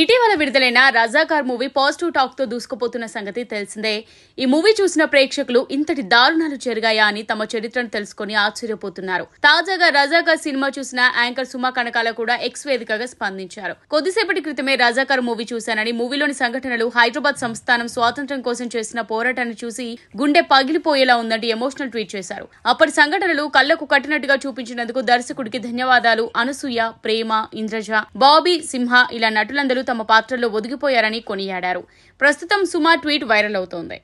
ఇటీవల విడుదలైన Razakar movie positive talk తో దూసుకుపోతున్న సంగతి తెలిసిందే ఈ మూవీ చూసిన ప్రేక్షకులు ఇంతటి దారుణాలు జరిగాయా అని తమ చరిత్రను తెలుసుకుని ఆశ్చర్యపోతున్నారు తాజాగా రజాకార్ సినిమా చూసిన యాంకర్ సుమా కనకాల కూడా ఎక్స్ వేదికగా స్పందించారు కొద్దిసేపటి క్రితమే రజాకార్ మూవీ చూశానని మూవీలోని సంఘటనలు హైదరాబాద్ సంస్థానం స్వాతంత్ర్యం కోసం చేసిన పోరాటాన్ని చూసి గుండె పగిలిపోయేలా ఉందంటూ ఎమోషనల్ ట్వీట్ చేశారు అప్పటి సంఘటనలు కళ్లకు కట్టినట్టుగా చూపించినందుకు దర్శకుడికి ధన్యవాదాలు అనసూయ ప్రేమ ఇంద్రజ బాబీ సింహ ఇలా నటులందరూ తమ పాత్రల్లో ఒదిగిపోయారని కొనియాడారు ప్రస్తుతం సుమా ట్వీట్ వైరల్ అవుతోంది